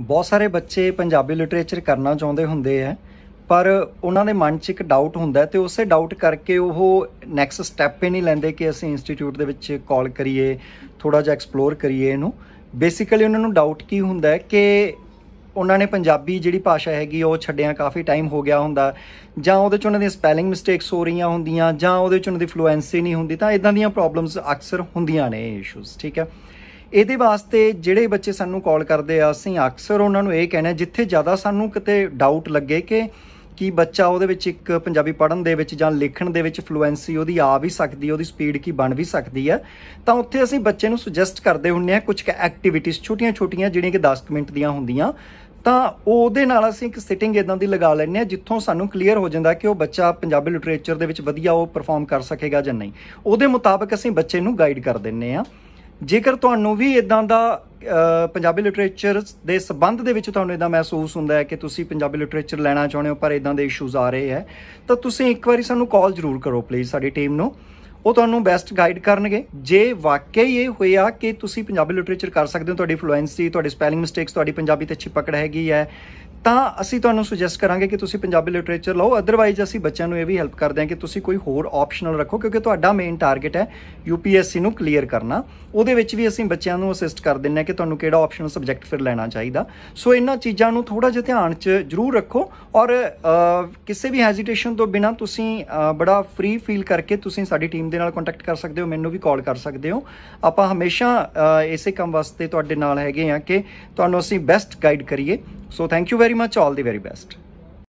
ਬਹੁਤ ਸਾਰੇ ਬੱਚੇ ਪੰਜਾਬੀ ਲਿਟਰੇਚਰ ਕਰਨਾ ਚਾਹੁੰਦੇ ਹੁੰਦੇ ਆ ਪਰ ਉਹਨਾਂ ਦੇ ਮਨ 'ਚ ਇੱਕ ਡਾਊਟ ਹੁੰਦਾ ਤੇ ਉਸੇ ਡਾਊਟ ਕਰਕੇ ਉਹ ਨੈਕਸਟ ਸਟੈਪ ਹੀ ਨਹੀਂ ਲੈਂਦੇ ਕਿ ਅਸੀਂ ਇੰਸਟੀਚਿਊਟ ਦੇ ਵਿੱਚ ਕਾਲ ਕਰੀਏ ਥੋੜਾ ਜਿਹਾ ਐਕਸਪਲੋਰ ਕਰੀਏ ਇਹਨੂੰ ਬੇਸਿਕਲੀ ਉਹਨਾਂ ਨੂੰ ਡਾਊਟ ਕੀ ਹੁੰਦਾ ਹੈ ਕਿ ਉਹਨਾਂ ਨੇ ਪੰਜਾਬੀ ਜਿਹੜੀ ਭਾਸ਼ਾ ਹੈਗੀ ਉਹ ਛੱਡਿਆਂ ਕਾਫੀ ਟਾਈਮ ਹੋ ਗਿਆ ਹੁੰਦਾ ਜਾਂ ਉਹਦੇ 'ਚ ਉਹਨਾਂ ਦੀ ਸਪੈਲਿੰਗ ਮਿਸਟੇਕਸ ਹੋ ਰਹੀਆਂ ਹੁੰਦੀਆਂ ਜਾਂ ਉਹਦੇ 'ਚ ਉਹਨਾਂ ਦੀ ਫਲੂਐਂਸੀ ਨਹੀਂ ਹੁੰਦੀ ਤਾਂ ਇਦਾਂ ਦੀਆਂ ਪ੍ਰੋਬਲਮਸ ਅਕਸਰ ਹੁੰਦੀਆਂ ਨੇ ਇਸ਼ੂਸ ਠੀਕ ਹੈ ਇਹਦੇ ਵਾਸਤੇ ਜਿਹੜੇ ਬੱਚੇ ਸਾਨੂੰ ਕਾਲ ਕਰਦੇ ਆ ਅਸੀਂ ਅਕਸਰ ਉਹਨਾਂ ਨੂੰ ਇਹ ਕਹਿੰਦੇ ਜਿੱਥੇ ਜ਼ਿਆਦਾ ਸਾਨੂੰ ਕਿਤੇ ਡਾਊਟ ਲੱਗੇ ਕਿ ਕੀ ਬੱਚਾ ਉਹਦੇ ਵਿੱਚ ਇੱਕ ਪੰਜਾਬੀ ਪੜਨ ਦੇ ਵਿੱਚ ਜਾਂ ਲਿਖਣ ਦੇ ਵਿੱਚ ਫਲੂਐਂਸੀ ਉਹਦੀ ਆ ਵੀ ਸਕਦੀ ਉਹਦੀ ਸਪੀਡ ਕੀ ਬਣ ਵੀ ਸਕਦੀ ਹੈ ਤਾਂ ਉੱਥੇ ਅਸੀਂ ਬੱਚੇ ਨੂੰ ਸੁਜੈਸਟ ਕਰਦੇ ਹੁੰਨੇ ਆ ਕੁਝ ਐਕਟੀਵਿਟੀਆਂ ਛੋਟੀਆਂ-ਛੋਟੀਆਂ ਜਿਹੜੀਆਂ ਕਿ 10 ਮਿੰਟ ਦੀਆਂ ਹੁੰਦੀਆਂ ਤਾਂ ਉਹਦੇ ਨਾਲ ਅਸੀਂ ਇੱਕ ਸਿਟਿੰਗ ਇਦਾਂ ਦੀ ਲਗਾ ਲੈਂਦੇ ਆ ਜਿੱਥੋਂ ਸਾਨੂੰ ਕਲੀਅਰ ਹੋ ਜਾਂਦਾ ਕਿ ਉਹ ਬੱਚਾ ਪੰਜਾਬੀ ਲਿਟਰੇਚਰ ਦੇ ਵਿੱਚ ਵਧੀਆ ਉਹ ਪਰਫਾਰਮ ਕਰ ਸਕੇਗਾ ਜਾਂ ਨਹੀਂ ਉਹਦੇ ਮੁਤਾਬਕ ਅਸੀਂ ਬੱਚੇ ਨੂੰ ਗਾਈਡ ਕਰ ਦਿੰਨੇ ਆ ਜੇਕਰ ਤੁਹਾਨੂੰ ਵੀ ਇਦਾਂ ਦਾ ਪੰਜਾਬੀ ਲਿਟਰੇਚਰ ਦੇ ਸਬੰਧ ਦੇ ਵਿੱਚ ਤੁਹਾਨੂੰ ਇਦਾਂ ਮਹਿਸੂਸ ਹੁੰਦਾ ਹੈ ਕਿ ਤੁਸੀਂ ਪੰਜਾਬੀ ਲਿਟਰੇਚਰ ਲੈਣਾ ਚਾਹੁੰਦੇ ਹੋ ਪਰ ਇਦਾਂ ਦੇ ਇਸ਼ੂਜ਼ ਆ ਰਹੇ ਹੈ ਤਾਂ ਤੁਸੀਂ ਇੱਕ ਵਾਰੀ ਸਾਨੂੰ ਕਾਲ ਜ਼ਰੂਰ ਕਰੋ ਪਲੀਜ਼ ਸਾਡੀ ਟੀਮ ਨੂੰ ਉਹ ਤੁਹਾਨੂੰ ਬੈਸਟ ਗਾਈਡ ਕਰਨਗੇ ਜੇ ਵਾਕਈ ਇਹ ਹੋਇਆ ਕਿ ਤੁਸੀਂ ਪੰਜਾਬੀ ਲਿਟਰੇਚਰ ਕਰ ਸਕਦੇ ਹੋ ਤੁਹਾਡੀ ਫਲੂਐਂਸੀ ਤੁਹਾਡੇ ਸਪੈਲਿੰਗ ਮਿਸਟੇਕਸ ਤੁਹਾਡੀ ਪੰਜਾਬੀ ਤੇ ਅੱਛੀ ਪਕੜ ਹੈਗੀ ਹੈ ਤਾਂ ਅਸੀਂ ਤੁਹਾਨੂੰ ਸੁਜੈਸਟ ਕਰਾਂਗੇ ਕਿ ਤੁਸੀਂ ਪੰਜਾਬੀ ਲਿਟਰੇਚਰ ਲਓ ਅਦਰਵਾਈਜ਼ ਅਸੀਂ ਬੱਚਿਆਂ ਨੂੰ ਇਹ ਵੀ ਹੈਲਪ ਕਰਦੇ ਹਾਂ ਕਿ ਤੁਸੀਂ ਕੋਈ ਹੋਰ ਆਪਸ਼ਨਲ ਰੱਖੋ ਕਿਉਂਕਿ ਤੁਹਾਡਾ ਮੇਨ ਟਾਰਗੇਟ ਹੈ ਯੂਪੀਐਸਸੀ ਨੂੰ ਕਲੀਅਰ ਕਰਨਾ ਉਹਦੇ ਵਿੱਚ ਵੀ ਅਸੀਂ ਬੱਚਿਆਂ ਨੂੰ ਅਸਿਸਟ ਕਰ ਦਿੰਨੇ ਕਿ ਤੁਹਾਨੂੰ ਕਿਹੜਾ ਆਪਸ਼ਨਲ ਸਬਜੈਕਟ ਫਿਰ ਲੈਣਾ ਚਾਹੀਦਾ ਸੋ ਇਹਨਾਂ ਚੀਜ਼ਾਂ ਨੂੰ ਥੋੜਾ ਜਿਹਾ ਧਿਆਨ 'ਚ ਜ਼ਰੂਰ ਰੱਖੋ ਔਰ ਕਿਸੇ ਵੀ ਹੈਜ਼ਿਟੇਸ਼ਨ ਤੋਂ ਬਿਨਾ ਤੁਸੀਂ ਬੜਾ ਫ੍ਰੀ ਫੀਲ ਕਰਕੇ ਤੁਸੀਂ ਸਾਡੀ ਟੀਮ ਦੇ ਦੇ ਨਾਲ ਕੰਟੈਕਟ ਕਰ ਸਕਦੇ ਹੋ ਮੈਨੂੰ ਵੀ ਕਾਲ ਕਰ ਸਕਦੇ ਹੋ ਆਪਾਂ ਹਮੇਸ਼ਾ ਇਸੇ ਕੰਮ ਵਾਸਤੇ ਤੁਹਾਡੇ ਨਾਲ ਹੈਗੇ ਆ ਕਿ ਤੁਹਾਨੂੰ ਅਸੀਂ ਬੈਸਟ ਗਾਈਡ ਕਰੀਏ so thank you very much all the very best